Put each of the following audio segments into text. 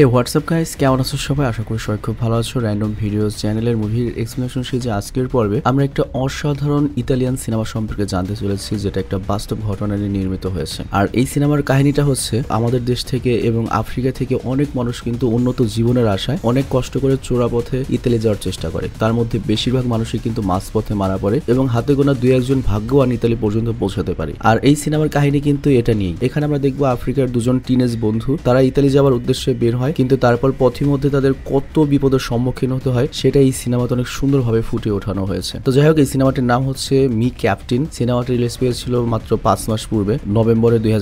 হে WhatsApp guys কেমন আছো সবাই আশা করি সবাই খুব ভালো আছো র্যান্ডম ভিডিওস চ্যানেলের মুভির এক্সপ্লেনেশন সিরিজে আজকের পর্বে আমরা একটা অসাধারণ ইতালিয়ান সিনেমা সম্পর্কে জানতে চলেছি যেটা একটা বাস্তব ঘটনা নিয়ে নির্মিত হয়েছে আর এই সিনেমার কাহিনীটা হচ্ছে আমাদের দেশ থেকে এবং আফ্রিকা থেকে অনেক মানুষ কিন্তু উন্নত জীবনের আশায় অনেক কষ্ট করে চোরা পথে ইতালি যাওয়ার চেষ্টা করে তার মধ্যে বেশিরভাগ মানুষই কিন্তু পথে মারা পড়ে এবং হাতে গোনা দুই একজন ভাগ্যবান ইতালি পর্যন্ত পৌঁছাতে পারে আর এই সিনেমার কাহিনী কিন্তু এটা নিয়েই এখানে আমরা দেখবো আফ্রিকার দুজন টিনেজ বন্ধু তারা ইতালি যাওয়ার উদ্দেশ্যে বের হয় হয় কিন্তু তারপর পথের মধ্যে তাদের কত বিপদের সম্মুখীন হতে হয় সেটা এই সিনেমাতে অনেক সুন্দরভাবে ফুটে ওঠানো হয়েছে তো যাই হোক এই সিনেমাটির নাম হচ্ছে মি ক্যাপ্টেন সিনেমাটি রিলিজ পেয়েছিল মাত্র পাঁচ মাস পূর্বে নভেম্বরে দুই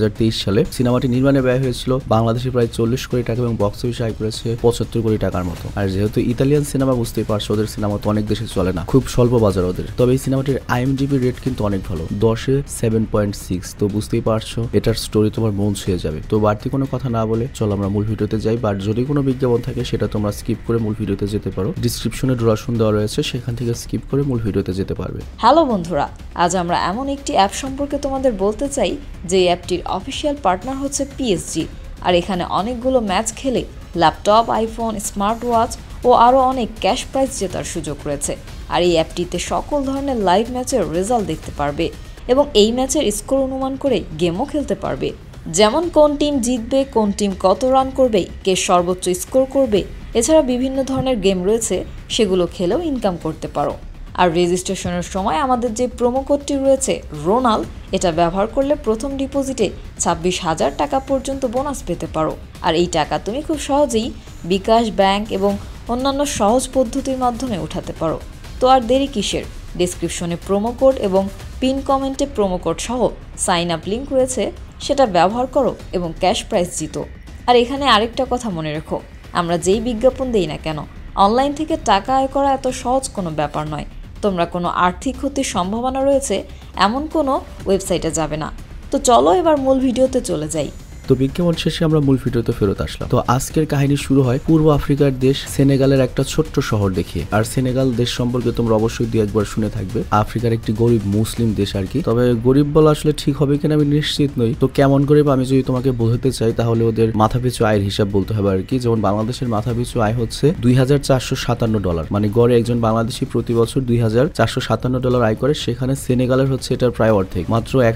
সালে সিনেমাটি নির্মাণে ব্যয় হয়েছিল বাংলাদেশে প্রায় চল্লিশ কোটি টাকা এবং বক্স অফিস আয় করেছে পঁচাত্তর কোটি টাকার মতো আর যেহেতু ইতালিয়ান সিনেমা বুঝতেই পারছো ওদের সিনেমা তো অনেক দেশে চলে না খুব স্বল্প বাজার ওদের তবে এই সিনেমাটির আইএমডিবি রেট কিন্তু অনেক ভালো দশে সেভেন পয়েন্ট সিক্স তো বুঝতেই পারছো এটার স্টোরি তোমার মন ছুঁয়ে যাবে তো বাড়তি কোনো কথা না বলে চলো আমরা মূল ভিডিওতে যাই বা আর যদি কোনো বিজ্ঞাপন থাকে সেটা তোমরা স্কিপ করে মূল ভিডিওতে যেতে পারো ডিসক্রিপশনে ডোরাশন দেওয়া রয়েছে সেখান থেকে স্কিপ করে মূল ভিডিওতে যেতে পারবে হ্যালো বন্ধুরা আজ আমরা এমন একটি অ্যাপ সম্পর্কে তোমাদের বলতে চাই যে অ্যাপটির অফিসিয়াল পার্টনার হচ্ছে পিএসজি আর এখানে অনেকগুলো ম্যাচ খেলে ল্যাপটপ আইফোন স্মার্ট ওয়াচ ও আরও অনেক ক্যাশ প্রাইজ জেতার সুযোগ রয়েছে আর এই অ্যাপটিতে সকল ধরনের লাইভ ম্যাচের রেজাল্ট দেখতে পারবে এবং এই ম্যাচের স্কোর অনুমান করে গেমও খেলতে পারবে যেমন কোন টিম জিতবে কোন টিম কত রান করবে কে সর্বোচ্চ স্কোর করবে এছাড়া বিভিন্ন ধরনের গেম রয়েছে সেগুলো খেলেও ইনকাম করতে পারো আর রেজিস্ট্রেশনের সময় আমাদের যে প্রোমো কোডটি রয়েছে রোনাল এটা ব্যবহার করলে প্রথম ডিপোজিটে ছাব্বিশ হাজার টাকা পর্যন্ত বোনাস পেতে পারো আর এই টাকা তুমি খুব সহজেই বিকাশ ব্যাংক এবং অন্যান্য সহজ পদ্ধতির মাধ্যমে উঠাতে পারো তো আর দেরি কিসের ডিসক্রিপশনে প্রোমো কোড এবং পিন কমেন্টে প্রোমো কোড সহ সাইন আপ লিঙ্ক রয়েছে সেটা ব্যবহার করো এবং ক্যাশ প্রাইস জিতো আর এখানে আরেকটা কথা মনে রেখো আমরা যেই বিজ্ঞাপন দেই না কেন অনলাইন থেকে টাকা আয় করা এত সহজ কোনো ব্যাপার নয় তোমরা কোনো আর্থিক ক্ষতির সম্ভাবনা রয়েছে এমন কোনো ওয়েবসাইটে যাবে না তো চলো এবার মূল ভিডিওতে চলে যাই তো বিজ্ঞাপন শেষে আমরা মূল ভিডিওতে ফেরত আসলাম তো আজকের কাহিনী শুরু হয় পূর্ব আফ্রিকার দেশ সেনেগালের একটা ছোট্ট শহর দেখিয়ে আর সেনেগাল দেশ সম্পর্কে তোমরা অবশ্যই দু একবার শুনে থাকবে আফ্রিকার একটি গরিব মুসলিম দেশ আর কি তবে গরিব বলা আসলে ঠিক হবে কিনা আমি নিশ্চিত নই তো কেমন করে আমি যদি তোমাকে বোঝাতে চাই তাহলে ওদের মাথাপিছু আয়ের হিসাব বলতে হবে আর কি যেমন বাংলাদেশের মাথাপিছু আয় হচ্ছে দুই ডলার মানে গড়ে একজন বাংলাদেশি প্রতি বছর দুই ডলার আয় করে সেখানে সেনেগালের হচ্ছে এটার প্রায় অর্ধেক মাত্র এক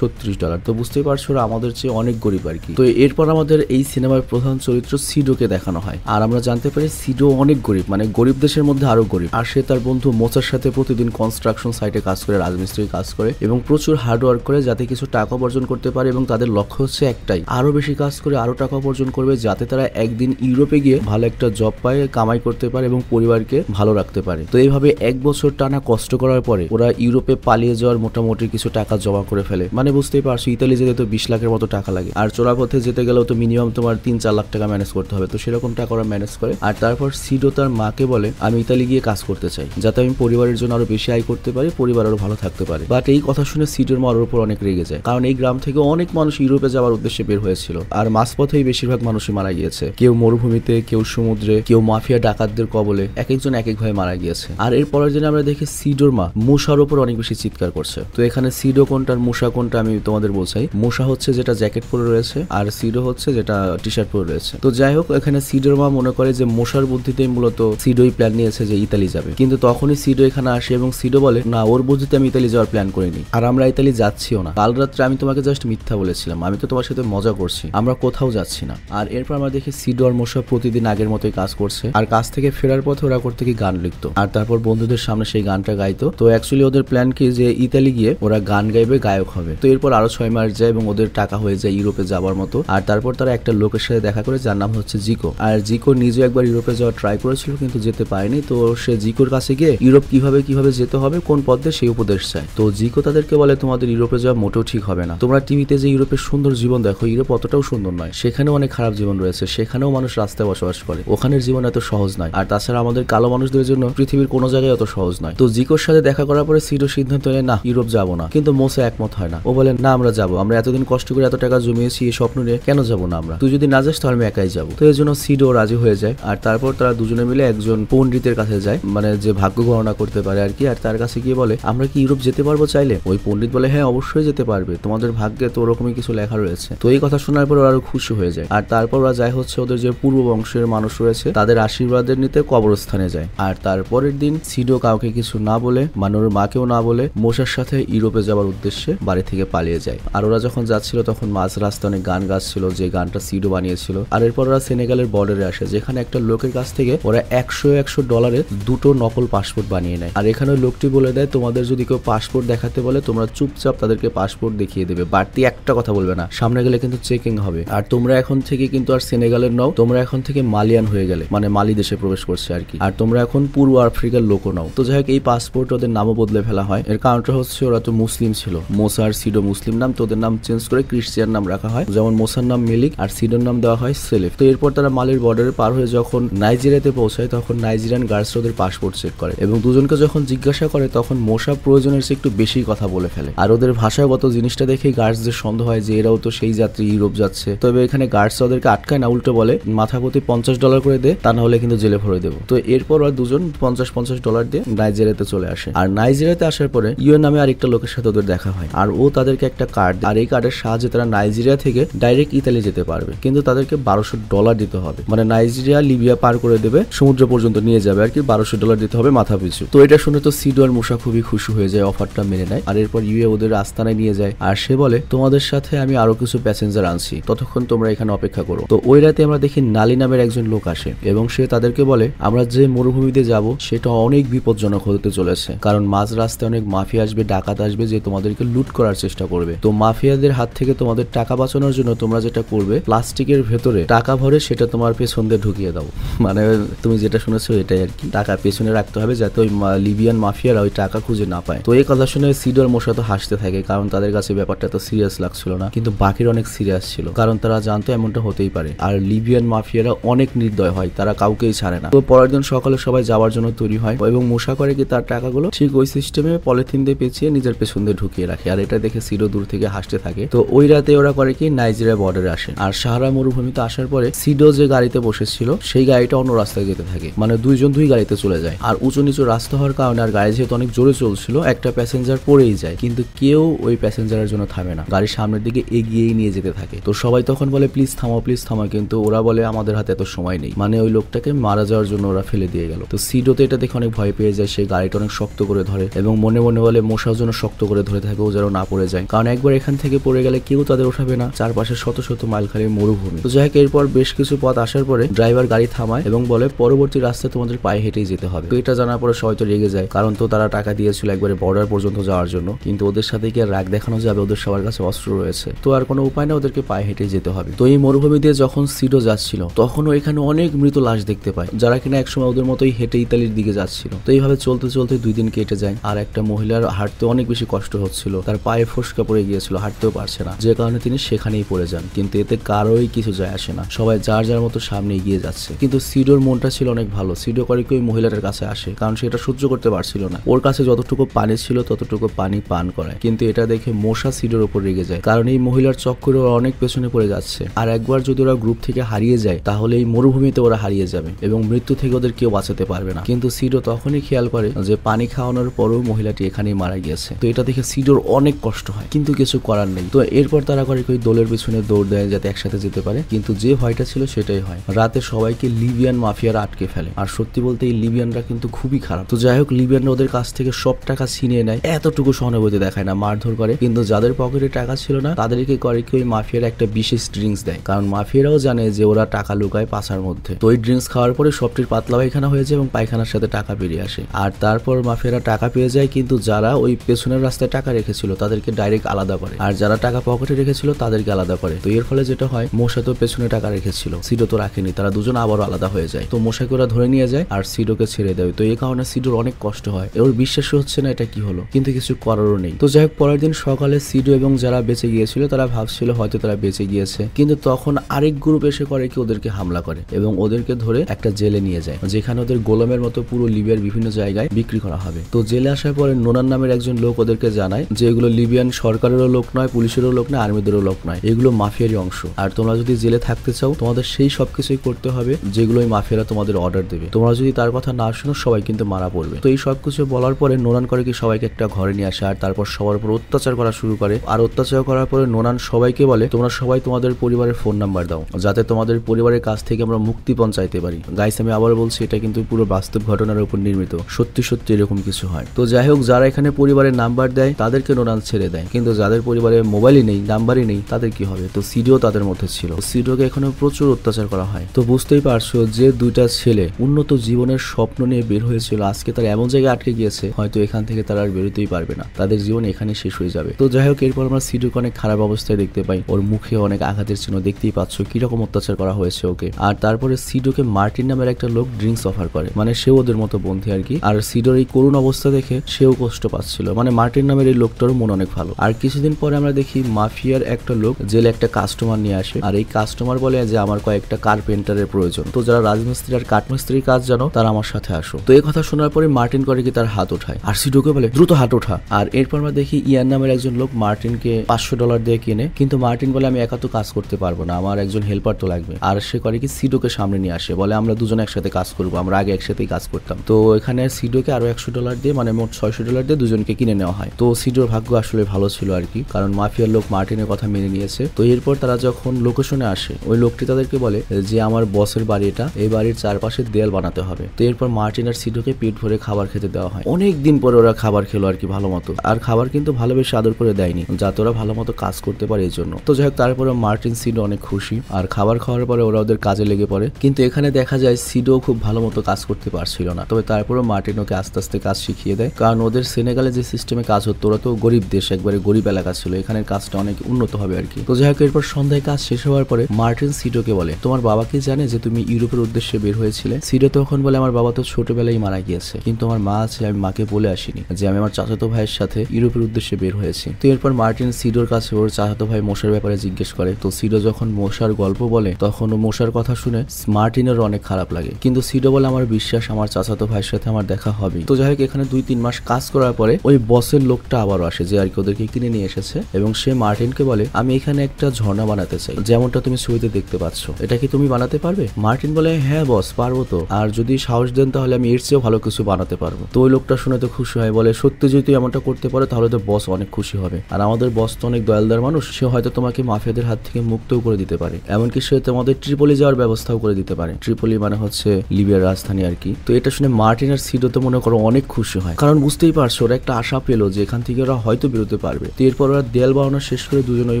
ডলার তো বুঝতেই পারছো আমাদের চেয়ে অনেক পরিবার কি তো এরপর আমাদের এই সিনেমার প্রধান চরিত্র সিডোকে দেখানো হয় আর আমরা জানতে পারি সিডো অনেক গরিব মানে গরিব দেশের মধ্যে আরো গরিব আর সে তার বন্ধু মোচার সাথে প্রতিদিন কনস্ট্রাকশন সাইটে কাজ করে রাজমিস্ত্রি কাজ করে এবং প্রচুর হার্ডওয়ার্ক করে যাতে কিছু টাকা উপার্জন করতে পারে এবং তাদের লক্ষ্য হচ্ছে একটাই আরো বেশি কাজ করে আরো টাকা উপার্জন করবে যাতে তারা একদিন ইউরোপে গিয়ে ভালো একটা জব পায় কামাই করতে পারে এবং পরিবারকে ভালো রাখতে পারে তো এইভাবে এক বছর টানা কষ্ট করার পরে ওরা ইউরোপে পালিয়ে যাওয়ার মোটামুটি কিছু টাকা জমা করে ফেলে মানে বুঝতেই পারছো ইতালি যেতে তো বিশ লাখের মতো টাকা লাগে আর চোরা পথে যেতে গেলেও তো মিনিমাম তোমার তিন চার লাখ টাকা ম্যানেজ করতে হবে তো সেরকম টাকা ওরা ম্যানেজ করে আর তারপর সিডো তার মাকে বলে আমি ইতালি গিয়ে কাজ করতে চাই যাতে আমি পরিবারের জন্য আরো বেশি আয় করতে পারি পরিবার আরো ভালো থাকতে পারে বাট এই কথা শুনে সিডোর মা ওর উপর অনেক রেগে যায় কারণ এই গ্রাম থেকে অনেক মানুষ ইউরোপে যাওয়ার উদ্দেশ্যে বের হয়েছিল আর মাঝপথেই বেশিরভাগ মানুষই মারা গিয়েছে কেউ মরুভূমিতে কেউ সমুদ্রে কেউ মাফিয়া ডাকাতদের কবলে এক একজন এক একভাবে মারা গিয়েছে আর এর পরের আমরা দেখি সিডোর মা মুসার উপর অনেক বেশি চিৎকার করছে তো এখানে সিডো কোনটা আর মুসা কোনটা আমি তোমাদের বোঝাই মুসা হচ্ছে যেটা জ্যাকেট পরে রয়েছে আর সিডো হচ্ছে যেটা টি শার্ট পরে রয়েছে তো যাই হোক এখানে সিডোর মা মনে করে যে মশার বুদ্ধিতেই মূলত সিডোই প্ল্যান নিয়েছে যে ইতালি যাবে কিন্তু তখনই সিডো এখানে আসে এবং সিডো বলে না ওর বুদ্ধিতে আমি ইতালি যাওয়ার প্ল্যান করিনি আর আমরা ইতালি যাচ্ছিও না কাল রাত্রে আমি তোমাকে জাস্ট মিথ্যা বলেছিলাম আমি তো তোমার সাথে মজা করছি আমরা কোথাও যাচ্ছি না আর এরপর আমরা দেখি সিডো আর মশা প্রতিদিন আগের মতোই কাজ করছে আর কাজ থেকে ফেরার পথে ওরা করতে কি গান লিখতো আর তারপর বন্ধুদের সামনে সেই গানটা গাইতো তো অ্যাকচুয়ালি ওদের প্ল্যান কি যে ইতালি গিয়ে ওরা গান গাইবে গায়ক হবে তো এরপর আরো ছয় মাস যায় এবং ওদের টাকা হয়ে যায় ইউরোপে ইউরোপে যাওয়ার মতো আর তারপর তারা একটা লোকের সাথে দেখা করে যার নাম হচ্ছে জিকো আর জিকো নিজে একবার ইউরোপে যাওয়ার ট্রাই করেছিল কিন্তু যেতে পারেনি তো সে জিকোর কাছে গিয়ে ইউরোপ কিভাবে কিভাবে যেতে হবে কোন পদে সেই উপদেশ চায় তো জিকো তাদেরকে বলে তোমাদের ইউরোপে যাওয়া মোটেও ঠিক হবে না তোমরা টিভিতে যে ইউরোপের সুন্দর জীবন দেখো ইউরোপ অতটাও সুন্দর নয় সেখানেও অনেক খারাপ জীবন রয়েছে সেখানেও মানুষ রাস্তায় বসবাস করে ওখানের জীবন এত সহজ নয় আর তাছাড়া আমাদের কালো মানুষদের জন্য পৃথিবীর কোনো জায়গায় অত সহজ নয় তো জিকোর সাথে দেখা করার পরে সিডো সিদ্ধান্ত নেয় না ইউরোপ যাবো না কিন্তু মোসে একমত হয় না ও বলে না আমরা যাবো আমরা এতদিন কষ্ট করে এত টাকা জমিয়ে করেছি এই স্বপ্ন নিয়ে কেন যাবো না আমরা তুই যদি না যাস তাহলে আমি একাই যাবো তো এই জন্য সিডও রাজি হয়ে যায় আর তারপর তারা দুজনে মিলে একজন পণ্ডিতের কাছে যায় মানে যে ভাগ্য গণনা করতে পারে আর কি আর তার কাছে গিয়ে বলে আমরা কি ইউরোপ যেতে পারবো চাইলে ওই পণ্ডিত বলে হ্যাঁ অবশ্যই যেতে পারবে তোমাদের ভাগ্যে তো ওরকমই কিছু লেখা রয়েছে তো এই কথা শোনার পর ওরা আরো খুশি হয়ে যায় আর তারপর ওরা যায় হচ্ছে ওদের যে পূর্ব বংশের মানুষ রয়েছে তাদের আশীর্বাদের নিতে কবরস্থানে যায় আর তারপরের দিন সিডো কাউকে কিছু না বলে মানুর মাকেও না বলে মোশার সাথে ইউরোপে যাওয়ার উদ্দেশ্যে বাড়ি থেকে পালিয়ে যায় আর ওরা যখন যাচ্ছিল তখন মাঝ রাস্তা আস্তে অনেক গান গাচ্ছিল যে গানটা সিডও বানিয়েছিল আর এরপর ওরা সেনেগালের বর্ডারে আসে যেখানে একটা লোকের কাছ থেকে ওরা একশো একশো ডলারে দুটো নকল পাসপোর্ট বানিয়ে নেয় আর এখানে লোকটি বলে দেয় তোমাদের যদি কেউ পাসপোর্ট দেখাতে বলে তোমরা চুপচাপ তাদেরকে পাসপোর্ট দেখিয়ে দেবে বাড়তি একটা কথা বলবে না সামনে গেলে কিন্তু চেকিং হবে আর তোমরা এখন থেকে কিন্তু আর সেনেগালের নও তোমরা এখন থেকে মালিয়ান হয়ে গেলে মানে মালি দেশে প্রবেশ করছে আর কি আর তোমরা এখন পূর্ব আফ্রিকার লোকও নাও তো যাই হোক এই পাসপোর্ট ওদের নামও বদলে ফেলা হয় এর কারণটা হচ্ছে ওরা তো মুসলিম ছিল মোসার সিডো মুসলিম নাম তোদের নাম চেঞ্জ করে ক্রিশ্চিয়ান নাম রাখা হয় যেমন মোসার নাম মেলিক আর সিডোর নাম দেওয়া হয় সেলিফ তো এরপর তারা মালির বর্ডারে পার হয়ে যখন নাইজেরিয়াতে পৌঁছায় তখন নাইজেরিয়ান গার্ডস ওদের পাসপোর্ট চেক করে এবং দুজনকে যখন জিজ্ঞাসা করে তখন মোসা প্রয়োজনের চেয়ে একটু বেশি কথা বলে ফেলে আর ওদের ভাষাগত জিনিসটা দেখে গার্ডসদের সন্দেহ হয় যে এরাও তো সেই যাত্রী ইউরোপ যাচ্ছে তবে এখানে গার্ডস ওদেরকে আটকায় না উল্টো বলে মাথা প্রতি পঞ্চাশ ডলার করে দে তা না হলে কিন্তু জেলে ভরে দেবো তো এরপর ওরা দুজন পঞ্চাশ পঞ্চাশ ডলার দিয়ে নাইজেরিয়াতে চলে আসে আর নাইজেরিয়াতে আসার পরে ইউএন নামে আরেকটা লোকের সাথে ওদের দেখা হয় আর ও তাদেরকে একটা কার্ড আর এই কার্ডের সাহায্যে তারা নাইজেরিয়া নাইজেরিয়া থেকে ডাইরেক্ট ইতালি যেতে পারবে কিন্তু তাদেরকে বারোশো ডলার দিতে হবে মানে নাইজেরিয়া লিবিয়া পার করে দেবে সমুদ্র পর্যন্ত নিয়ে যাবে আর কি বারোশো ডলার দিতে হবে মাথা পিছু তো এটা শুনে তো সিডো আর মুসা খুবই খুশি হয়ে যায় অফারটা মেনে নেয় আর এরপর ইউএ ওদের আস্তানায় নিয়ে যায় আর সে বলে তোমাদের সাথে আমি আরো কিছু প্যাসেঞ্জার আনছি ততক্ষণ তোমরা এখানে অপেক্ষা করো তো ওই রাতে আমরা দেখি নালি নামের একজন লোক আসে এবং সে তাদেরকে বলে আমরা যে মরুভূমিতে যাব সেটা অনেক বিপজ্জনক হতে চলেছে কারণ মাঝ রাস্তায় অনেক মাফিয়া আসবে ডাকাত আসবে যে তোমাদেরকে লুট করার চেষ্টা করবে তো মাফিয়াদের হাত থেকে তোমাদের টাকা বাঁচানোর জন্য তোমরা যেটা করবে প্লাস্টিকের ভেতরে টাকা ভরে সেটা তোমার পেছন দিয়ে ঢুকিয়ে দাও মানে তুমি যেটা শুনেছো এটাই আর কি টাকা পেছনে রাখতে হবে যাতে ওই লিবিয়ান মাফিয়ারা ওই টাকা খুঁজে না পায় তো এই কথা শুনে সিডর মশা তো হাসতে থাকে কারণ তাদের কাছে ব্যাপারটা তো সিরিয়াস লাগছিল না কিন্তু বাকির অনেক সিরিয়াস ছিল কারণ তারা জানতো এমনটা হতেই পারে আর লিবিয়ান মাফিয়ারা অনেক নির্দয় হয় তারা কাউকেই ছাড়ে না তো পরের দিন সকালে সবাই যাওয়ার জন্য তৈরি হয় এবং মশা করে কি তার টাকাগুলো ঠিক ওই সিস্টেমে পলিথিন দিয়ে পেঁচিয়ে নিজের পেছন দিয়ে ঢুকিয়ে রাখে আর এটা দেখে সিডো দূর থেকে হাসতে থাকে তো ওই রাতে ওরা করে করে নাইজেরিয়া বর্ডারে আসেন আর সাহারা মরুভূমিতে আসার পরে সিডো যে গাড়িতে বসেছিল সেই গাড়িটা অন্য রাস্তায় যেতে থাকে মানে দুইজন দুই গাড়িতে চলে যায় আর উঁচু নিচু রাস্তা হওয়ার কারণে আর গাড়ি যেহেতু অনেক জোরে চলছিল একটা প্যাসেঞ্জার পড়েই যায় কিন্তু কেউ ওই প্যাসেঞ্জারের জন্য থামে না গাড়ির সামনের দিকে এগিয়েই নিয়ে যেতে থাকে তো সবাই তখন বলে প্লিজ থামা প্লিজ থামা কিন্তু ওরা বলে আমাদের হাতে এত সময় নেই মানে ওই লোকটাকে মারা যাওয়ার জন্য ওরা ফেলে দিয়ে গেল তো সিডোতে এটা দেখে অনেক ভয় পেয়ে যায় সেই গাড়িটা অনেক শক্ত করে ধরে এবং মনে মনে বলে মশার জন্য শক্ত করে ধরে থাকে ও যেন না পড়ে যায় কারণ একবার এখান থেকে পড়ে গেলে কেউ তাদের ওঠাবে না না চারপাশে শত শত মাইল খালি মরুভূমি তো যাই হোক এরপর বেশ কিছু পথ আসার পরে ড্রাইভার গাড়ি থামায় এবং বলে পরবর্তী রাস্তায় তোমাদের পায়ে হেঁটেই যেতে হবে তো এটা জানার পরে সবাই তো রেগে যায় কারণ তো তারা টাকা দিয়েছিল একবারে বর্ডার পর্যন্ত যাওয়ার জন্য কিন্তু ওদের সাথে কি রাগ দেখানো যাবে ওদের সবার কাছে অস্ত্র রয়েছে তো আর কোনো উপায় না ওদেরকে পায়ে হেঁটে যেতে হবে তো এই মরুভূমি দিয়ে যখন সিডো যাচ্ছিল তখনও এখানে অনেক মৃত লাশ দেখতে পায় যারা কিনা একসময় ওদের মতোই হেঁটে ইতালির দিকে যাচ্ছিল তো এইভাবে চলতে চলতে দুই দিন কেটে যায় আর একটা মহিলার হাঁটতে অনেক বেশি কষ্ট হচ্ছিল তার পায়ে ফসকা পড়ে গিয়েছিল হাঁটতেও পারছে না যে কারণে তিনি সেখানেই পড়ে যান কিন্তু এতে কারোই কিছু যায় আসে না সবাই যার যার মতো সামনে এগিয়ে যাচ্ছে কিন্তু সিডোর মনটা ছিল অনেক ভালো সিডো করে কেউ মহিলাটার কাছে আসে কারণ সেটা সহ্য করতে পারছিল না ওর কাছে যতটুকু পানি ছিল ততটুকু পানি পান করায় কিন্তু এটা দেখে মশা সিডোর উপর রেগে যায় কারণ এই মহিলার চক্করে ওরা অনেক পেছনে পড়ে যাচ্ছে আর একবার যদি ওরা গ্রুপ থেকে হারিয়ে যায় তাহলে এই মরুভূমিতে ওরা হারিয়ে যাবে এবং মৃত্যু থেকে ওদের কেউ বাঁচাতে পারবে না কিন্তু সিডো তখনই খেয়াল করে যে পানি খাওয়ানোর পরেও মহিলাটি এখানেই মারা গিয়েছে তো এটা দেখে সিডোর অনেক কষ্ট হয় কিন্তু কিছু করার নেই তো এরপর তারা করে দলের পেছনে দৌড় দেয় যাতে একসাথে যেতে পারে কিন্তু যে ভয়টা ছিল সেটাই হয় রাতে সবাইকে লিবিয়ান মাফিয়ার আটকে ফেলে আর সত্যি বলতে এই লিবিয়ানরা কিন্তু খুবই খারাপ তো যাই হোক লিবিয়ানরা ওদের কাছ থেকে সব টাকা ছিনিয়ে নেয় এতটুকু সহানুভূতি দেখায় না মারধর করে কিন্তু যাদের পকেটে টাকা ছিল না তাদেরকে করে কি ওই মাফিয়ার একটা বিশেষ ড্রিঙ্কস দেয় কারণ মাফিয়ারাও জানে যে ওরা টাকা লুকায় পাশার মধ্যে তো ওই ড্রিঙ্কস খাওয়ার পরে সবটির পাতলা পায়খানা হয়ে যায় এবং পায়খানার সাথে টাকা বেরিয়ে আসে আর তারপর মাফিয়ারা টাকা পেয়ে যায় কিন্তু যারা ওই পেছনের রাস্তায় টাকা রেখেছিল তাদেরকে ডাইরেক্ট আলাদা করে আর যারা টাকা পকেটে রেখেছিল তাদের তাদেরকে আলাদা করে তো এর ফলে যেটা হয় মশা তো পেছনে টাকা রেখেছিল সিডো তো রাখেনি তারা দুজন আবার আলাদা হয়ে যায় তো মশাকে ওরা ধরে নিয়ে যায় আর সিডোকে ছেড়ে দেয় তো এই কারণে সিডোর অনেক কষ্ট হয় এর বিশ্বাস হচ্ছে না এটা কি হলো কিন্তু কিছু করারও নেই তো যাই হোক পরের দিন সকালে সিডো এবং যারা বেঁচে গিয়েছিল তারা ভাবছিল হয়তো তারা বেঁচে গিয়েছে কিন্তু তখন আরেক গ্রুপ এসে করে কি ওদেরকে হামলা করে এবং ওদেরকে ধরে একটা জেলে নিয়ে যায় যেখানে ওদের গোলামের মতো পুরো লিবিয়ার বিভিন্ন জায়গায় বিক্রি করা হবে তো জেলে আসার পরে নোনান নামের একজন লোক ওদেরকে জানায় যে এগুলো লিবিয়ান সরকারেরও লোক নয় পুলিশেরও লোক নয় আর্মিদেরও লোক নয় এগুলো মাফিয়ারই অংশ আর তোমরা যদি জেলে থাকতে চাও তোমাদের সেই সব কিছুই করতে হবে যেগুলো ওই মাফিয়ারা তোমাদের অর্ডার দেবে তোমরা যদি তার কথা না শোনো সবাই কিন্তু মারা পড়বে তো এই সব কিছু বলার পরে নোনান করে কি সবাইকে একটা ঘরে নিয়ে আসে আর তারপর সবার উপর অত্যাচার করা শুরু করে আর অত্যাচার করার পরে নোনান সবাইকে বলে তোমরা সবাই তোমাদের পরিবারের ফোন নাম্বার দাও যাতে তোমাদের পরিবারের কাছ থেকে আমরা মুক্তিপণ চাইতে পারি গাইস আমি আবার বলছি এটা কিন্তু পুরো বাস্তব ঘটনার উপর নির্মিত সত্যি সত্যি এরকম কিছু হয় তো যাই হোক যারা এখানে পরিবারের নাম্বার দেয় তাদেরকে নোনান ছেড়ে দেয় কিন্তু যাদের পরিবারে মোবাইলই নেই নাম্বারই নেই তাদের কি হবে তো সিডিও তাদের মধ্যে ছিল সিডিওকে এখানে প্রচুর অত্যাচার করা হয় তো বুঝতেই পারছো যে দুইটা ছেলে উন্নত জীবনের স্বপ্ন নিয়ে বের হয়েছিল আজকে তারা এমন জায়গায় আটকে গিয়েছে হয়তো এখান থেকে তারা আর বেরোতেই পারবে না তাদের জীবন এখানে শেষ হয়ে যাবে তো যাই হোক এরপর আমরা সিডিওকে অনেক খারাপ অবস্থায় দেখতে পাই ওর মুখে অনেক আঘাতের চিহ্ন দেখতেই পাচ্ছ কিরকম অত্যাচার করা হয়েছে ওকে আর তারপরে কে মার্টিন নামের একটা লোক ড্রিঙ্কস অফার করে মানে সেও ওদের মতো বন্ধু আর কি আর সিডোর এই করুণ অবস্থা দেখে সেও কষ্ট পাচ্ছিল মানে মার্টিন নামের এই লোকটার মন অনেক ভালো আর কিছুদিন পরে আমরা দেখি মাফিয়ার একটা একটা লোক জেলে একটা কাস্টমার নিয়ে আসে আর এই কাস্টমার বলে যে আমার কয়েকটা কার্পেন্টারের প্রয়োজন তো যারা রাজমিস্ত্রি আর কাঠমিস্ত্রির কাজ জানো তারা আমার সাথে আসো তো এই কথা শোনার পরে মার্টিন করে কি তার হাত ওঠায় আর সিডোকে বলে দ্রুত হাত ওঠা আর এরপর আমরা দেখি ইয়ান নামের একজন লোক মার্টিনকে পাঁচশো ডলার দিয়ে কিনে কিন্তু মার্টিন বলে আমি একা তো কাজ করতে পারবো না আমার একজন হেল্পার তো লাগবে আর সে করে কি সিডোকে সামনে নিয়ে আসে বলে আমরা দুজন একসাথে কাজ করবো আমরা আগে একসাথেই কাজ করতাম তো এখানে সিডোকে আরো একশো ডলার দিয়ে মানে মোট ছয়শো ডলার দিয়ে দুজনকে কিনে নেওয়া হয় তো সিডোর ভাগ্য আসলে ভালো ছিল আর কি কারণ মাফিয়ার লোক মার্টিনের কথা মেনে মেনে নিয়েছে তো এরপর তারা যখন লোকেশনে আসে ওই লোকটি তাদেরকে বলে যে আমার বসের বাড়ি এটা এই বাড়ির চারপাশে দেয়াল বানাতে হবে তো এরপর মার্টিন আর সিডোকে পেট ভরে খাবার খেতে দেওয়া হয় অনেক দিন পরে ওরা খাবার খেলো আর কি ভালো মতো আর খাবার কিন্তু ভালোবেসে আদর করে দেয়নি যাতে ওরা ভালো মতো কাজ করতে পারে এই জন্য তো যাই হোক তারপরে মার্টিন সিডো অনেক খুশি আর খাবার খাওয়ার পরে ওরা ওদের কাজে লেগে পড়ে কিন্তু এখানে দেখা যায় সিডো খুব ভালো মতো কাজ করতে পারছিল না তবে তারপরেও মার্টিন ওকে আস্তে আস্তে কাজ শিখিয়ে দেয় কারণ ওদের সেনেগালে যে সিস্টেমে কাজ হতো ওরা তো গরিব দেশ একবারে গরিব এলাকা ছিল এখানের কাজটা অনেক উন্নত হবে হবে আর কি তো যাই হোক এরপর সন্ধ্যায় কাজ শেষ হওয়ার পরে মার্টিন সিডোকে বলে তোমার বাবাকে জানে যে তুমি ইউরোপের উদ্দেশ্যে বের হয়েছিলে সিডো তখন বলে আমার বাবা তো ছোটবেলায় মারা গিয়েছে কিন্তু আমার মা আছে আমি মাকে বলে আসিনি যে আমি আমার চাচাতো ভাইয়ের সাথে ইউরোপের উদ্দেশ্যে বের হয়েছি তো এরপর মার্টিন সিডোর কাছে ওর চাচাতো ভাই মশার ব্যাপারে জিজ্ঞেস করে তো সিডো যখন মশার গল্প বলে তখন ও মশার কথা শুনে মার্টিনের অনেক খারাপ লাগে কিন্তু সিডো বলে আমার বিশ্বাস আমার চাচাতো ভাইয়ের সাথে আমার দেখা হবে তো যাই হোক এখানে দুই তিন মাস কাজ করার পরে ওই বসের লোকটা আবারও আসে যে আর কি ওদেরকে কিনে নিয়ে এসেছে এবং সে মার্টিনকে বলে আমি এখানে একটা ঝর্ণা বানাতে চাই যেমনটা তুমি ছবিতে দেখতে পাচ্ছ এটা কি তুমি বানাতে পারবে মার্টিন বলে হ্যাঁ বস পারবো তো আর যদি সাহস দেন তাহলে আমি এর চেয়েও ভালো কিছু বানাতে পারবো তো ওই লোকটা শুনে তো খুশি হয় বলে সত্যি যদি তুই এমনটা করতে পারো তাহলে তো বস অনেক খুশি হবে আর আমাদের বস তো অনেক দয়ালদার মানুষ সে হয়তো তোমাকে মাফিয়াদের হাত থেকে মুক্তও করে দিতে পারে এমনকি সে তোমাদের ট্রিপলি যাওয়ার ব্যবস্থাও করে দিতে পারে ট্রিপলি মানে হচ্ছে লিবিয়ার রাজধানী আর কি তো এটা শুনে মার্টিন আর সিডো তো মনে করো অনেক খুশি হয় কারণ বুঝতেই পারছো ওরা একটা আশা পেলো যে এখান থেকে ওরা হয়তো বেরোতে পারবে তো এরপর ওরা দেয়াল বাড়ানো শেষ করে দুজন ওই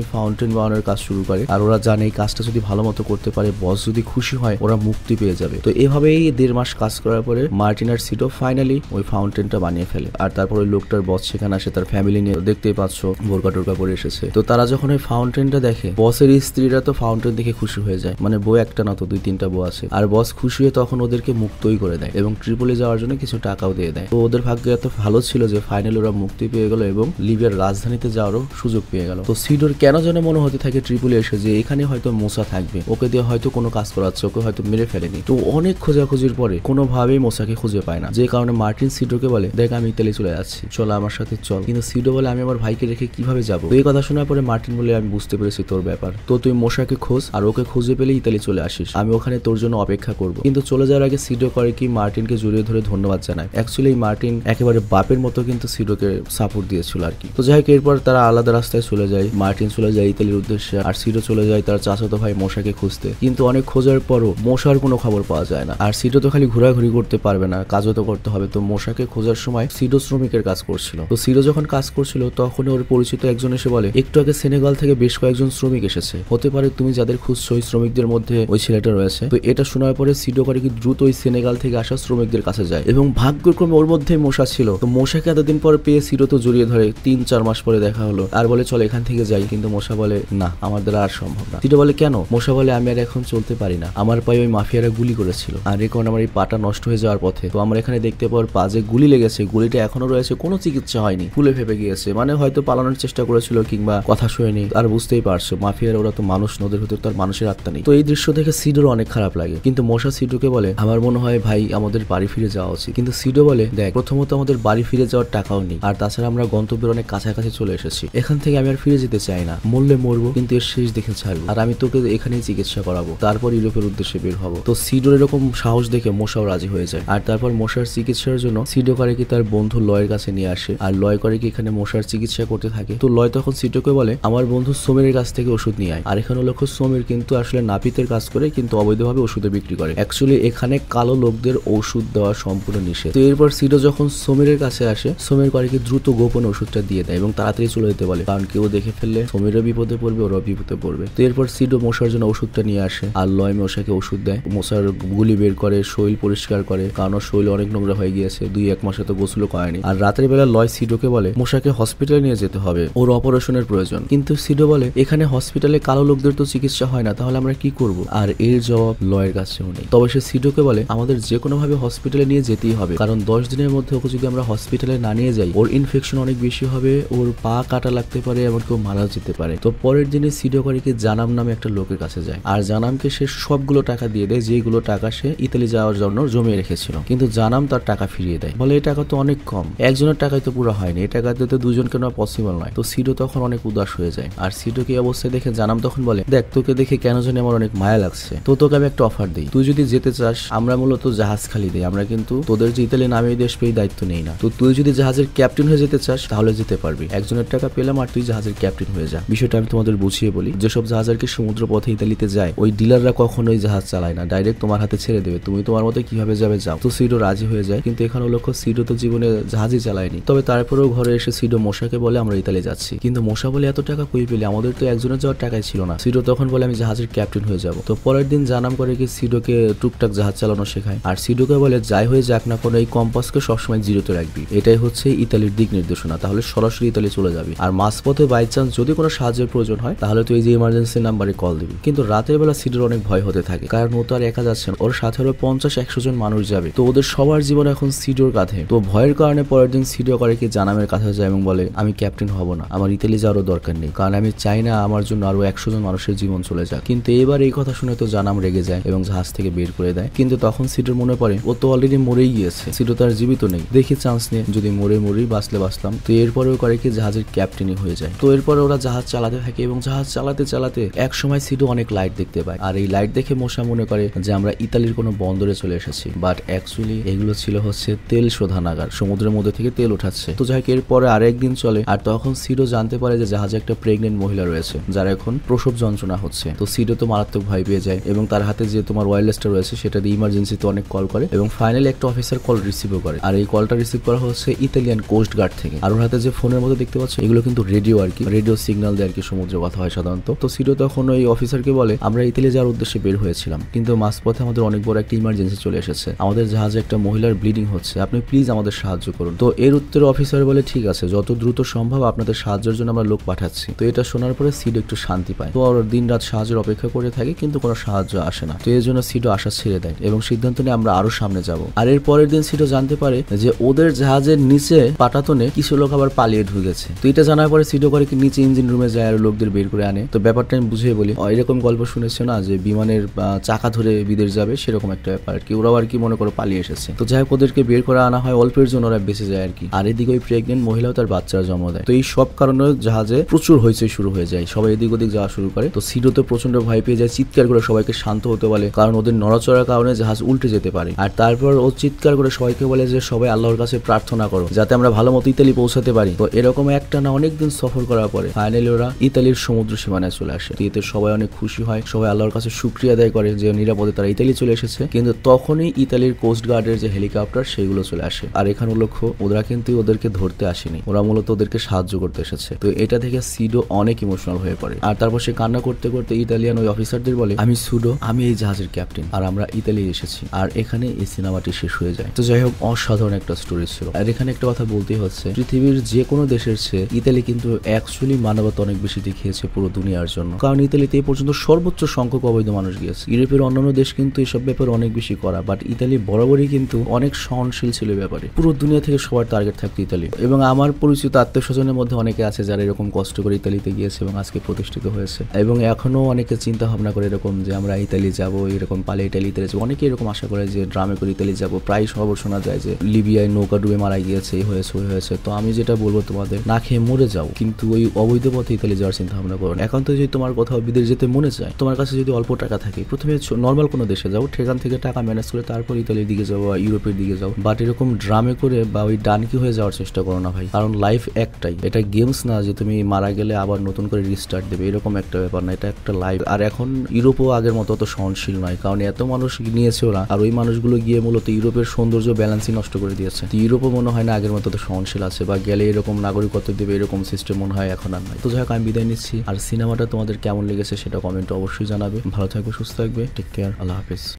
ফাউন্টেন বানানোর কাজ শুরু করে আর ওরা জানে এই কাজটা যদি ভালো মতো করতে পারে বস যদি খুশি হয় ওরা মুক্তি পেয়ে যাবে তো এভাবেই দেড় মাস কাজ করার পরে মার্টিন আর সিটো ফাইনালি ওই ফাউন্টেনটা বানিয়ে ফেলে আর তারপর ওই লোকটার বস সেখানে আসে তার ফ্যামিলি নিয়ে দেখতেই পাচ্ছ বোরকা টোরকা পরে এসেছে তো তারা যখন ওই ফাউন্টেনটা দেখে বসের স্ত্রীরা তো ফাউন্টেন দেখে খুশি হয়ে যায় মানে বউ একটা না তো দুই তিনটা বউ আছে আর বস খুশি হয়ে তখন ওদেরকে মুক্তই করে দেয় এবং ট্রিপলে যাওয়ার জন্য কিছু টাকাও দিয়ে দেয় তো ওদের ভাগ্য এত ভালো ছিল যে ফাইনালি ওরা মুক্তি পেয়ে গেল এবং লিবিয়ার রাজধানীতে যাওয়ারও সুযোগ পেয়ে গেল তো সিডোর কেন জন্য মনে হতে থাকে ট্রিপুলে এসে যে এখানে হয়তো মোসা থাকবে ওকে দিয়ে হয়তো কোনো কাজ করাচ্ছে ওকে হয়তো মেরে ফেলেনি তো অনেক খোঁজাখুঁজির পরে কোনোভাবেই মোসাকে খুঁজে পায় না যে কারণে মার্টিন সিডোকে বলে দেখ আমি ইতালি চলে যাচ্ছি চল আমার সাথে চল কিন্তু সিডো বলে আমি আমার ভাইকে রেখে কিভাবে যাবো এই কথা শোনার পরে মার্টিন বলে আমি বুঝতে পেরেছি তোর ব্যাপার তো তুই মোশাকে খোঁজ আর ওকে খুঁজে পেলে ইতালি চলে আসিস আমি ওখানে তোর জন্য অপেক্ষা করব কিন্তু চলে যাওয়ার আগে সিডো করে কি মার্টিনকে জড়িয়ে ধরে ধন্যবাদ জানায় অ্যাকচুয়ালি মার্টিন একেবারে বাপের মতো কিন্তু সিডোকে সাপোর্ট দিয়েছিল আর কি তো যাই হোক এরপর তারা আলাদা রাস্তায় চলে যায় মার্টিন চলে যায় ইতালির উদ্দেশ্যে আর সিটো চলে যায় তার চাচাতো ভাই মশাকে খুঁজতে কিন্তু অনেক খোঁজার পরও মশার কোনো খবর পাওয়া যায় না আর সিটো তো খালি ঘোরাঘুরি করতে পারবে না কাজও তো করতে হবে তো মশাকে খোঁজার সময় সিডো শ্রমিকের কাজ করছিল তো সিডো যখন কাজ করছিল তখন ওর পরিচিত একজন এসে বলে একটু আগে সেনেগাল থেকে বেশ কয়েকজন শ্রমিক এসেছে হতে পারে তুমি যাদের খুঁজছো ওই শ্রমিকদের মধ্যে ওই ছেলেটা রয়েছে তো এটা শোনার পরে সিডো করে কি দ্রুত ওই সেনেগাল থেকে আসা শ্রমিকদের কাছে যায় এবং ভাগ্যক্রমে ওর মধ্যে মশা ছিল তো মশাকে এতদিন পর পেয়ে সিডো তো জড়িয়ে ধরে তিন চার মাস পরে দেখা হলো আর বলে চল এখান থেকে যাই কিন্তু মশা বলে না আমার দ্বারা আর সম্ভব না তিটো বলে কেন মশা বলে আমি আর এখন চলতে পারি না আমার পায়ে ওই মাফিয়ারা গুলি করেছিল আর রেকর্ড আমার এই পাটা নষ্ট হয়ে যাওয়ার পথে তো আমরা এখানে দেখতে পাওয়ার পা যে গুলি লেগেছে গুলিটা এখনো রয়েছে কোনো চিকিৎসা হয়নি ফুলে ফেপে গিয়েছে মানে হয়তো পালানোর চেষ্টা করেছিল কিংবা কথা শোয়নি আর বুঝতেই পারছো মাফিয়ার ওরা তো মানুষ নদের হতে তো আর মানুষের আত্মা নেই তো এই দৃশ্য দেখে সিডোর অনেক খারাপ লাগে কিন্তু মশা সিডোকে বলে আমার মনে হয় ভাই আমাদের বাড়ি ফিরে যাওয়া উচিত কিন্তু সিডো বলে দেখ প্রথমত আমাদের বাড়ি ফিরে যাওয়ার টাকাও নেই আর তাছাড়া আমরা গন্তব্যের অনেক কাছাকাছি চলে এসেছি এখান থেকে আমি আর ফিরে যেতে চাই না মরলে মরবো কিন্তু এর শেষ দেখে ছাড়বো আর আমি তোকে এখানেই চিকিৎসা করাবো তারপর ইউরোপের উদ্দেশ্যে বের হবো তো সিডোর এরকম সাহস দেখে মশাও রাজি হয়ে যায় আর তারপর মশার চিকিৎসার জন্য সিডো কারেকে তার বন্ধু লয়ের কাছে নিয়ে আসে আর লয় কারেকে এখানে মশার চিকিৎসা করতে থাকে তো লয় তখন সিডোকে বলে আমার বন্ধু সোমের কাছ থেকে ওষুধ নিয়ে আয় আর এখানে লক্ষ্য সোমের কিন্তু আসলে নাপিতের কাজ করে কিন্তু অবৈধভাবে ওষুধে বিক্রি করে অ্যাকচুয়ালি এখানে কালো লোকদের ওষুধ দেওয়া সম্পূর্ণ নিষেধ তো এরপর সিডো যখন সোমের কাছে আসে সোমের কারেকে দ্রুত গোপন ওষুধটা দিয়ে দেয় এবং তাড়াতাড়ি চলে যেতে বলে কারণ কেউ দেখে ফেললে সোমের আমিরও বিপদে পড়বে ওরাও বিপদে পড়বে তো এরপর সিডো মশার জন্য ওষুধটা নিয়ে আসে আর লয় মশাকে ওষুধ দেয় মশার গুলি বের করে শৈল পরিষ্কার করে কারণ শৈল অনেক নোংরা হয়ে গিয়েছে দুই এক মাসে তো গোসলও করেনি আর রাতের বেলা লয় সিডোকে বলে মশাকে হসপিটালে নিয়ে যেতে হবে ওর অপারেশনের প্রয়োজন কিন্তু সিডো বলে এখানে হসপিটালে কালো লোকদের তো চিকিৎসা হয় না তাহলে আমরা কি করব আর এর জবাব লয়ের কাছেও নেই তবে সে সিডোকে বলে আমাদের যে ভাবে হসপিটালে নিয়ে যেতেই হবে কারণ দশ দিনের মধ্যে ওকে যদি আমরা হসপিটালে না নিয়ে যাই ওর ইনফেকশন অনেক বেশি হবে ওর পা কাটা লাগতে পারে এমনকি কেউ মারা যেতে পারে পারে তো পরের দিনে সিডিওকারিকে জানাম নামে একটা লোকের কাছে যায় আর জানামকে সে সবগুলো টাকা দিয়ে দেয় যেগুলো টাকা সে ইতালি যাওয়ার জন্য জমিয়ে রেখেছিল কিন্তু জানাম তার টাকা ফিরিয়ে দেয় বলে এই টাকা তো অনেক কম একজনের টাকায় তো পুরো হয়নি এই টাকা দিতে দুজনকে নেওয়া পসিবল নয় তো সিডো তখন অনেক উদাস হয়ে যায় আর সিডোকে অবস্থায় দেখে জানাম তখন বলে দেখ তোকে দেখে কেন জানি আমার অনেক মায়া লাগছে তো তোকে আমি একটা অফার দিই তুই যদি যেতে চাস আমরা মূলত জাহাজ খালি দিই আমরা কিন্তু তোদের যে ইতালি নামে দেশ পেয়ে দায়িত্ব নেই না তো তুই যদি জাহাজের ক্যাপ্টেন হয়ে যেতে চাস তাহলে যেতে পারবি একজনের টাকা পেলাম আর তুই জাহাজের ক্যাপ্টেন হয়ে যা বিষয়টা আমি তোমাদের বুঝিয়ে বলি যেসব জাহাজ আর কি সমুদ্র পথে ইতালিতে যায় ওই ডিলাররা কখনোই জাহাজ চালায় না ডাইরেক্ট তোমার হাতে ছেড়ে দেবে তুমি তোমার মতো কিভাবে যাবে যাও তো সিডো রাজি হয়ে যায় কিন্তু এখানে লক্ষ্য সিডো তো জীবনে জাহাজই চালায়নি তবে তারপরেও ঘরে এসে সিডো মশাকে বলে আমরা ইতালি যাচ্ছি কিন্তু মশা বলে এত টাকা কই পেলে আমাদের তো একজনের যাওয়ার টাকাই ছিল না সিডো তখন বলে আমি জাহাজের ক্যাপ্টেন হয়ে যাব তো পরের দিন জানাম করে কি সিডোকে টুকটাক জাহাজ চালানো শেখায় আর সিডোকে বলে যাই হয়ে যাক না কোনো এই কম্পাসকে সবসময় জিরোতে রাখবি এটাই হচ্ছে ইতালির দিক নির্দেশনা তাহলে সরাসরি ইতালি চলে যাবি আর মাঝপথে বাই চান্স যদি কোনো সাহায্যের প্রয়োজন হয় তাহলে তুই যে ইমার্জেন্সি নাম্বারে কল দিবি কিন্তু রাতের বেলা সিডের অনেক ভয় হতে থাকে কারণ ও তো আর একা যাচ্ছে না ওর সাথে হলো পঞ্চাশ একশো জন মানুষ যাবে তো ওদের সবার জীবন এখন সিডোর কাঁধে তো ভয়ের কারণে পরের দিন সিডিও করে কি জানামের কাছে যায় এবং বলে আমি ক্যাপ্টেন হব না আমার ইতালি যাওয়ারও দরকার নেই কারণ আমি চাই না আমার জন্য আরো একশো জন মানুষের জীবন চলে যাক কিন্তু এবার এই কথা শুনে তো জানাম রেগে যায় এবং জাহাজ থেকে বের করে দেয় কিন্তু তখন সিডোর মনে পড়ে ও তো অলরেডি মরেই গিয়েছে সিডো তার জীবিত নেই দেখি চান্স নেই যদি মরে মরেই বাঁচলে বাঁচলাম তো এরপরেও করে কি জাহাজের ক্যাপ্টেনই হয়ে যায় তো এরপরে ওরা জাহাজ চালাতে থাকে এবং জাহাজ চালাতে চালাতে এক সময় সিডু অনেক লাইট দেখতে পায় আর এই লাইট দেখে মশা মনে করে যে আমরা ইতালির কোনো বন্দরে চলে এসেছি বাট অ্যাকচুয়ালি এগুলো ছিল হচ্ছে তেল শোধানাগার সমুদ্রের মধ্যে থেকে তেল উঠাচ্ছে তো যাই এরপরে আরেক দিন চলে আর তখন সিডো জানতে পারে যে জাহাজে একটা প্রেগনেন্ট মহিলা রয়েছে যার এখন প্রসব যন্ত্রণা হচ্ছে তো সিডো তো মারাত্মক ভয় পেয়ে যায় এবং তার হাতে যে তোমার ওয়ারলেসটা রয়েছে সেটা দিয়ে ইমার্জেন্সিতে অনেক কল করে এবং ফাইনালি একটা অফিসার কল রিসিভও করে আর এই কলটা রিসিভ করা হচ্ছে ইতালিয়ান কোস্ট গার্ড থেকে আর ওর হাতে যে ফোনের মধ্যে দেখতে পাচ্ছ এগুলো কিন্তু রেডিও আর কি রেডিও সিগন্যাল যায় আর কি সমুদ্রে কথা হয় সাধারণত তো সিডো তখন ওই অফিসারকে বলে আমরা ইতালি যাওয়ার উদ্দেশ্যে বের হয়েছিলাম কিন্তু মাঝপথে আমাদের অনেক বড় একটা ইমার্জেন্সি চলে এসেছে আমাদের জাহাজে একটা মহিলার ব্লিডিং হচ্ছে আপনি প্লিজ আমাদের সাহায্য করুন তো এর উত্তরে অফিসার বলে ঠিক আছে যত দ্রুত সম্ভব আপনাদের সাহায্যের জন্য আমরা লোক পাঠাচ্ছি তো এটা শোনার পরে সিডো একটু শান্তি পায় তো আর দিন রাত সাহায্যের অপেক্ষা করে থাকে কিন্তু কোনো সাহায্য আসে না তো এর জন্য সিডো আশা ছেড়ে দেয় এবং সিদ্ধান্ত নিয়ে আমরা আরো সামনে যাব আর এর পরের দিন সিডো জানতে পারে যে ওদের জাহাজের নিচে পাটাতনে কিছু লোক আবার পালিয়ে ঢুকেছে তো এটা জানার পরে সিডো করে নিচে ইঞ্জিন রুমে যায় আর লোকদের বের করে আনে তো ব্যাপারটা আমি বুঝিয়ে বলি এরকম গল্প শুনেছে না যে বিমানের চাকা ধরে বিদেশ যাবে সেরকম একটা ব্যাপার আর কি ওরাও আর কি মনে করো পালিয়ে এসেছে তো যাই হোক ওদেরকে বের করে আনা হয় অল্পের জন্য ওরা বেঁচে যায় আর কি আর এদিকে ওই প্রেগনেন্ট মহিলাও তার বাচ্চারা জন্ম দেয় তো এই সব কারণে জাহাজে প্রচুর হয়েছে শুরু হয়ে যায় সবাই এদিক ওদিক যাওয়া শুরু করে তো সিডো তো প্রচন্ড ভয় পেয়ে যায় চিৎকার করে সবাইকে শান্ত হতে বলে কারণ ওদের নড়াচড়ার কারণে জাহাজ উল্টে যেতে পারে আর তারপর ও চিৎকার করে সবাইকে বলে যে সবাই আল্লাহর কাছে প্রার্থনা করো যাতে আমরা ভালো মতো ইতালি পৌঁছাতে পারি তো এরকম একটা না অনেকদিন সফর করার পরে ফাইনালি ছেলেরা ইতালির সমুদ্র সীমানায় চলে আসে এতে সবাই অনেক খুশি হয় সবাই আল্লাহর কাছে সুক্রিয়া আদায় করে যে নিরাপদে তারা ইতালি চলে এসেছে কিন্তু তখনই ইতালির কোস্ট গার্ডের যে হেলিকপ্টার সেগুলো চলে আসে আর এখানে লক্ষ্য ওরা কিন্তু ওদেরকে ধরতে আসেনি ওরা মূলত ওদেরকে সাহায্য করতে এসেছে তো এটা থেকে সিডো অনেক ইমোশনাল হয়ে পড়ে আর তারপর সে কান্না করতে করতে ইতালিয়ান ওই অফিসারদের বলে আমি সুডো আমি এই জাহাজের ক্যাপ্টেন আর আমরা ইতালি এসেছি আর এখানে এই সিনেমাটি শেষ হয়ে যায় তো যাই হোক অসাধারণ একটা স্টোরি ছিল আর এখানে একটা কথা বলতেই হচ্ছে পৃথিবীর যে কোনো দেশের চেয়ে ইতালি কিন্তু অ্যাকচুয়ালি মানবতা অনেক বেশি দেখিয়েছে পুরো দুনিয়ার জন্য কারণ ইতালিতে এ পর্যন্ত সর্বোচ্চ সংখ্যক অবৈধ মানুষ গিয়েছে ইউরোপের অন্যান্য দেশ কিন্তু এসব ব্যাপারে অনেক বেশি করা বাট ইতালি বরাবরই কিন্তু অনেক সহনশীল ছিল ব্যাপারে পুরো দুনিয়া থেকে সবার টার্গেট থাকতো ইতালি এবং আমার পরিচিত আত্মীয় স্বজনের মধ্যে অনেকে আছে যারা এরকম কষ্ট করে ইতালিতে গিয়েছে এবং আজকে প্রতিষ্ঠিত হয়েছে এবং এখনো অনেকে চিন্তা ভাবনা করে এরকম যে আমরা ইতালি যাব এরকম পালে ইতালি ইতালি যাবো অনেকে এরকম আশা করে যে ড্রামে করে ইতালি যাবো প্রায় খবর শোনা যায় যে লিবিয়ায় নৌকা ডুবে মারা গিয়েছে এই হয়েছে হয়েছে তো আমি যেটা বলবো তোমাদের না খেয়ে মরে যাও কিন্তু ওই অবৈধ পথে ইতালি যাওয়ার চিন্তা ভাবনা করো এখন তো যদি তোমার কোথাও বিদেশ যেতে মনে চায় তোমার কাছে যদি অল্প টাকা থাকে প্রথমে নর্মাল কোনো দেশে যাও সেখান থেকে টাকা ম্যানেজ করে তারপর ইতালির দিকে যাও বা ইউরোপের দিকে যাও বাট এরকম ড্রামে করে বা ওই ডানকি হয়ে যাওয়ার চেষ্টা করো না ভাই কারণ লাইফ একটাই এটা গেমস না যে তুমি মারা গেলে আবার নতুন করে রিস্টার্ট দেবে এরকম একটা ব্যাপার না এটা একটা লাইফ আর এখন ইউরোপও আগের মতো অত সহনশীল নয় কারণ এত মানুষ নিয়েছে ওরা আর ওই মানুষগুলো গিয়ে মূলত ইউরোপের সৌন্দর্য ব্যালেন্সই নষ্ট করে দিয়েছে ইউরোপও মনে হয় না আগের মতো তো সহনশীল আছে বা গেলে এরকম নাগরিকত্ব দেবে এরকম সিস্টেম মনে হয় এখন আর নাই তো যাই থাক আমি বিদায় নিচ্ছি আর সিনেমাটা তোমাদের কেমন লেগেছে সেটা কমেন্ট অবশ্যই জানাবে ভালো থাকবে সুস্থ থাকবে টেক কেয়ার আল্লাহ হাফিজ